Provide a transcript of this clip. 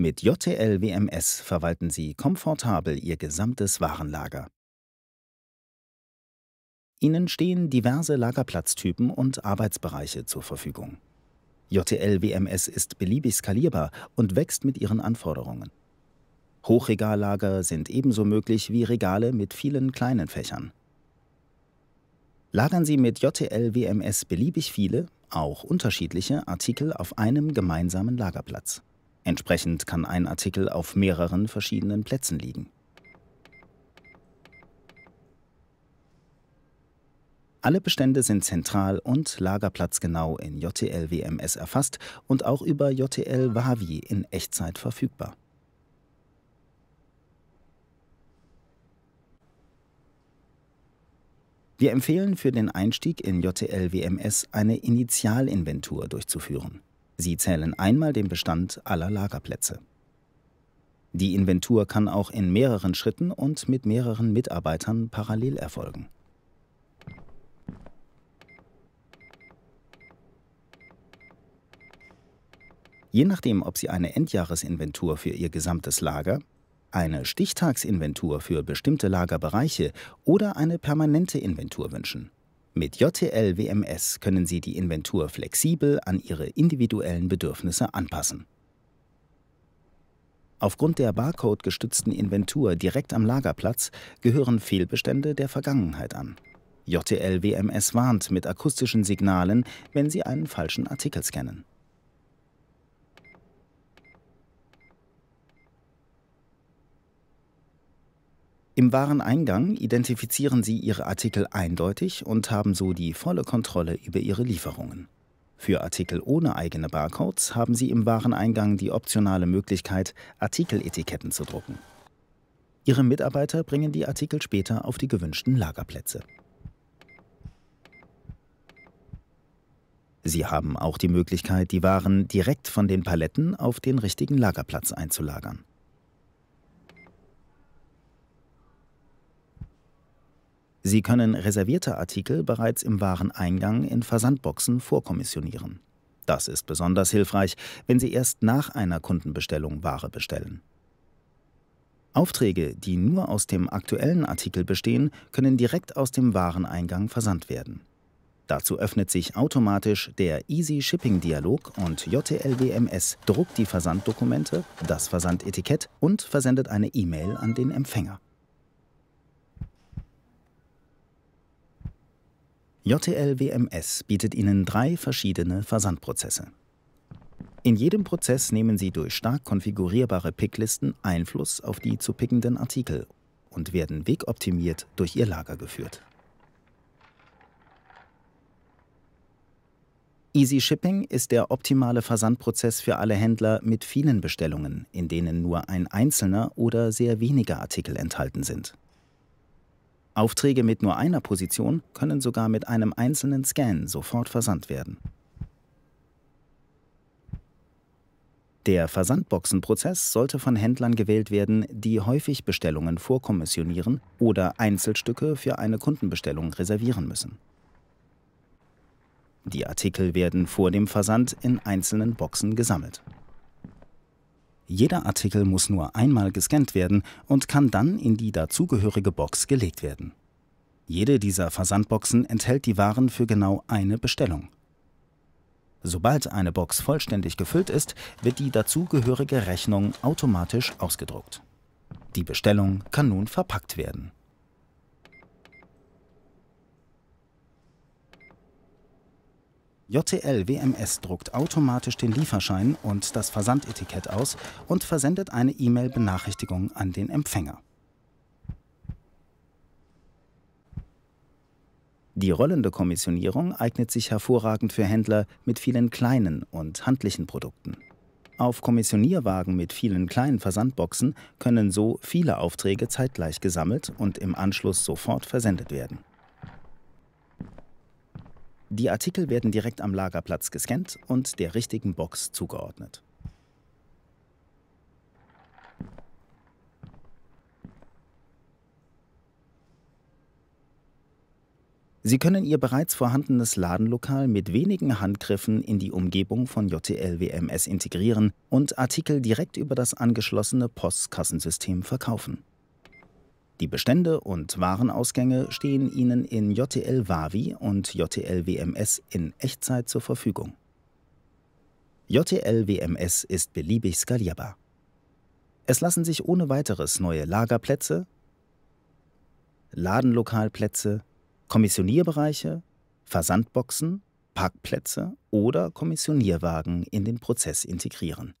Mit JTL WMS verwalten Sie komfortabel Ihr gesamtes Warenlager. Ihnen stehen diverse Lagerplatztypen und Arbeitsbereiche zur Verfügung. JTL WMS ist beliebig skalierbar und wächst mit Ihren Anforderungen. Hochregallager sind ebenso möglich wie Regale mit vielen kleinen Fächern. Lagern Sie mit JTL WMS beliebig viele, auch unterschiedliche Artikel auf einem gemeinsamen Lagerplatz. Entsprechend kann ein Artikel auf mehreren verschiedenen Plätzen liegen. Alle Bestände sind zentral und lagerplatzgenau in JTL WMS erfasst und auch über JTL Wavi in Echtzeit verfügbar. Wir empfehlen für den Einstieg in JTL WMS eine Initialinventur durchzuführen. Sie zählen einmal den Bestand aller Lagerplätze. Die Inventur kann auch in mehreren Schritten und mit mehreren Mitarbeitern parallel erfolgen. Je nachdem, ob Sie eine Endjahresinventur für Ihr gesamtes Lager, eine Stichtagsinventur für bestimmte Lagerbereiche oder eine permanente Inventur wünschen, mit JTL WMS können Sie die Inventur flexibel an Ihre individuellen Bedürfnisse anpassen. Aufgrund der barcode-gestützten Inventur direkt am Lagerplatz gehören Fehlbestände der Vergangenheit an. JTL WMS warnt mit akustischen Signalen, wenn Sie einen falschen Artikel scannen. Im Wareneingang identifizieren sie ihre Artikel eindeutig und haben so die volle Kontrolle über ihre Lieferungen. Für Artikel ohne eigene Barcodes haben sie im Wareneingang die optionale Möglichkeit, Artikeletiketten zu drucken. Ihre Mitarbeiter bringen die Artikel später auf die gewünschten Lagerplätze. Sie haben auch die Möglichkeit, die Waren direkt von den Paletten auf den richtigen Lagerplatz einzulagern. Sie können reservierte Artikel bereits im Wareneingang in Versandboxen vorkommissionieren. Das ist besonders hilfreich, wenn Sie erst nach einer Kundenbestellung Ware bestellen. Aufträge, die nur aus dem aktuellen Artikel bestehen, können direkt aus dem Wareneingang versandt werden. Dazu öffnet sich automatisch der Easy Shipping Dialog und JTLWMS druckt die Versanddokumente, das Versandetikett und versendet eine E-Mail an den Empfänger. JTL WMS bietet Ihnen drei verschiedene Versandprozesse. In jedem Prozess nehmen Sie durch stark konfigurierbare Picklisten Einfluss auf die zu pickenden Artikel und werden wegoptimiert durch Ihr Lager geführt. Easy Shipping ist der optimale Versandprozess für alle Händler mit vielen Bestellungen, in denen nur ein einzelner oder sehr weniger Artikel enthalten sind. Aufträge mit nur einer Position können sogar mit einem einzelnen Scan sofort versandt werden. Der Versandboxenprozess sollte von Händlern gewählt werden, die häufig Bestellungen vorkommissionieren oder Einzelstücke für eine Kundenbestellung reservieren müssen. Die Artikel werden vor dem Versand in einzelnen Boxen gesammelt. Jeder Artikel muss nur einmal gescannt werden und kann dann in die dazugehörige Box gelegt werden. Jede dieser Versandboxen enthält die Waren für genau eine Bestellung. Sobald eine Box vollständig gefüllt ist, wird die dazugehörige Rechnung automatisch ausgedruckt. Die Bestellung kann nun verpackt werden. JTL WMS druckt automatisch den Lieferschein und das Versandetikett aus und versendet eine E-Mail-Benachrichtigung an den Empfänger. Die rollende Kommissionierung eignet sich hervorragend für Händler mit vielen kleinen und handlichen Produkten. Auf Kommissionierwagen mit vielen kleinen Versandboxen können so viele Aufträge zeitgleich gesammelt und im Anschluss sofort versendet werden. Die Artikel werden direkt am Lagerplatz gescannt und der richtigen Box zugeordnet. Sie können Ihr bereits vorhandenes Ladenlokal mit wenigen Handgriffen in die Umgebung von JTL-WMS integrieren und Artikel direkt über das angeschlossene POS-Kassensystem verkaufen. Die Bestände und Warenausgänge stehen Ihnen in JTL Wavi und JTL WMS in Echtzeit zur Verfügung. JTL WMS ist beliebig skalierbar. Es lassen sich ohne weiteres neue Lagerplätze, Ladenlokalplätze, Kommissionierbereiche, Versandboxen, Parkplätze oder Kommissionierwagen in den Prozess integrieren.